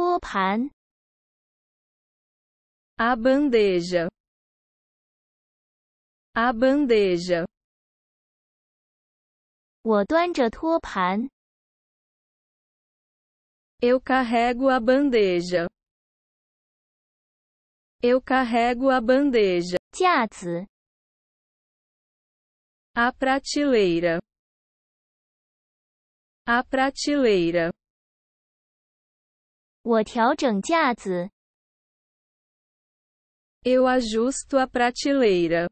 托盘 a bandeja a bandeja 我端着托盘 eu carrego a bandeja eu carrego a bandeja 架子 a prateleira a prateleira eu ajusto a prateleira.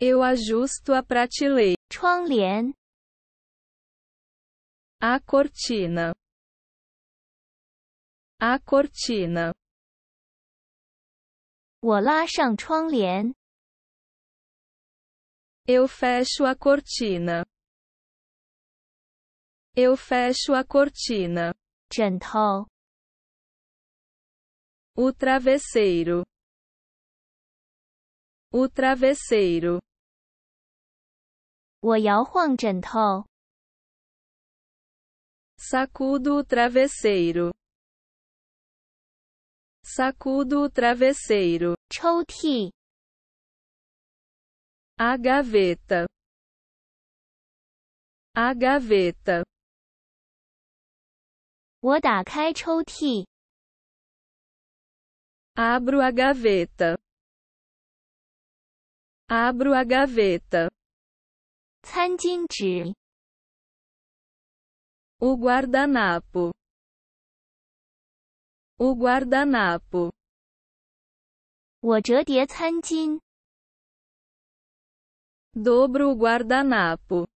Eu ajusto a prateleira. A cortina. A cortina. Eu fecho a cortina. Eu fecho a cortina. 枕头。O travesseiro. O travesseiro. 我摇晃枕头。Sacudo o travesseiro. Sacudo o travesseiro. A gaveta. A gaveta. 我打开抽屉。Abro a gaveta. Abro a gaveta. 餐巾纸。O guardanapo. O guardanapo. 我折叠餐巾。Dobro o guardanapo.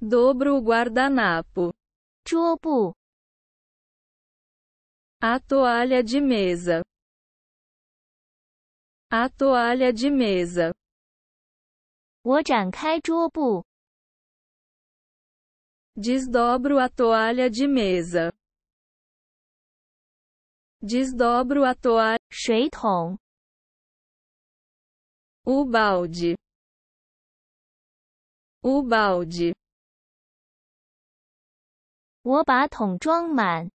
Dobro o guardanapo chuopu. A toalha de mesa. A toalha de mesa. 我展开桌布. Desdobro a toalha de mesa. Desdobro a toalha. 水桶. O balde. O balde. 我把桶装满。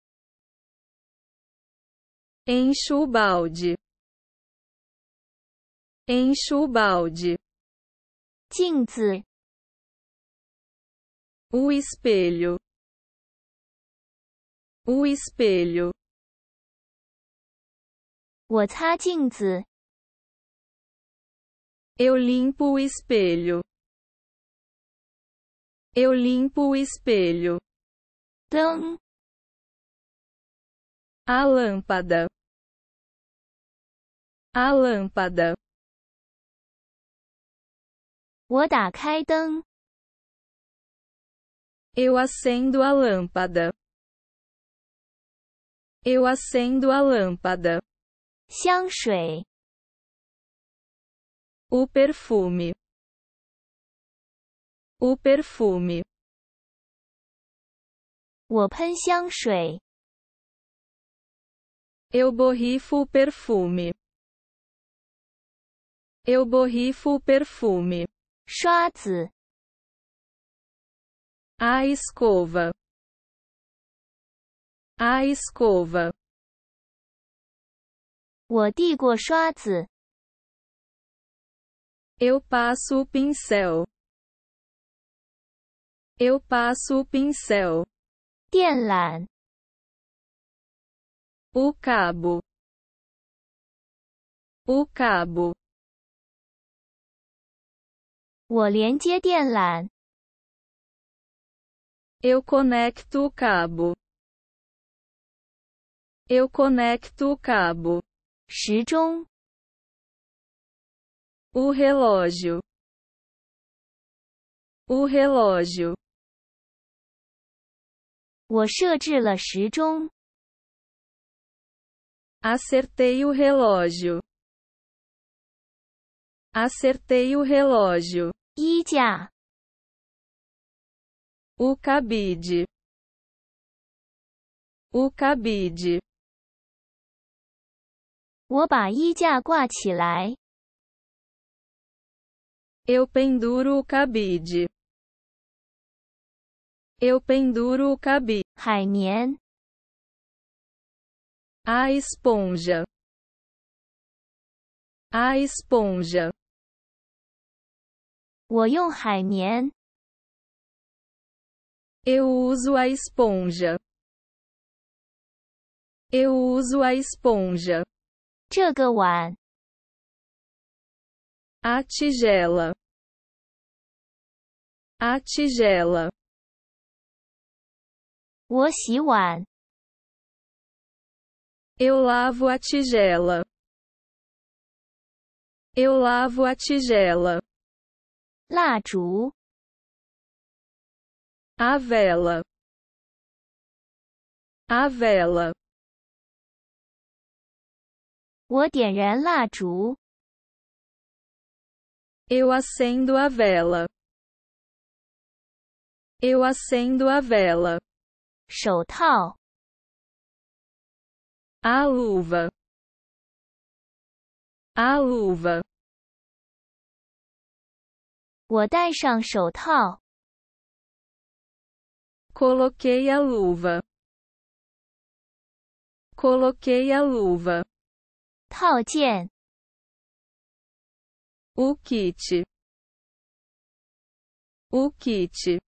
Encho o balde. Encho o balde. 镜子。O espelho. O espelho. 我擦镜子。Eu limpo o espelho. Eu limpo o espelho. São então, a lâmpada, a lâmpada. Eu acendo a lâmpada. Eu acendo a lâmpada. o perfume. O perfume. Eu borrifo o perfume. Eu borrifo o perfume. A escova. A escova. Eu passo o pincel. Eu passo o pincel. 电缆，o cabo, o cabo. Eu conecto o cabo, eu conecto o cabo. o relógio, o relógio。我设置了时钟。Acertei o relógio. Acertei o relógio. Ija. O cabide. O cabide. Eu penduro o cabide. Eu penduro o cabi. 海绵. A esponja. A esponja. 我用海绵. Eu uso a esponja. Eu uso a esponja. 这个碗. A tigela. A tigela. Eu lavo a tigela. Eu lavo a tigela. A vela. A vela. Eu acendo a vela. Eu acendo a vela. 手套。A luva. A luva. 我戴上手套。Coloquei a luva. Coloquei a luva. 套件。O kit. O kit.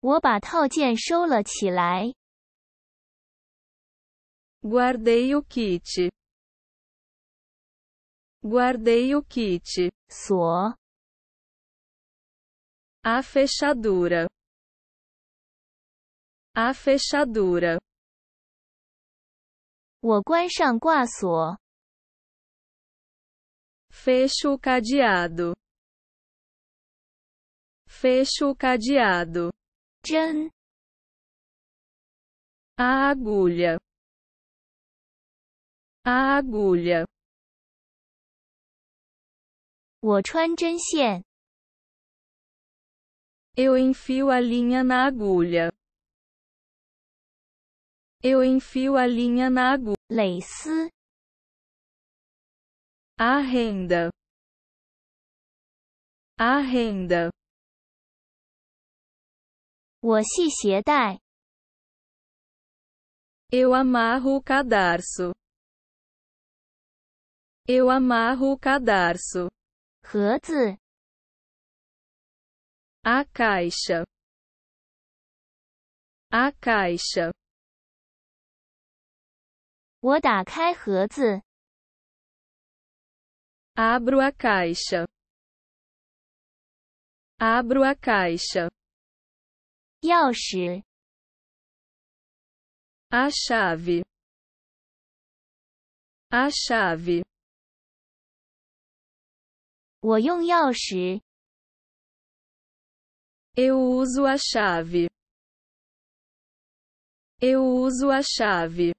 我把套件收了起来。Guardei o kit. Guardei o kit. 锁 A fechadura. A fechadura. Fecho o cadeado. Fecho o cadeado. Jan. A agulha. A agulha. Eu enfio a linha na agulha. Eu enfio a linha na agulha. A renda. A renda. Eu amarro o cadarço. Eu amarro o cadarço. A caixa. A caixa. Abro a caixa. Abro a caixa a chave, a chave. Eu uso a chave, eu uso a chave.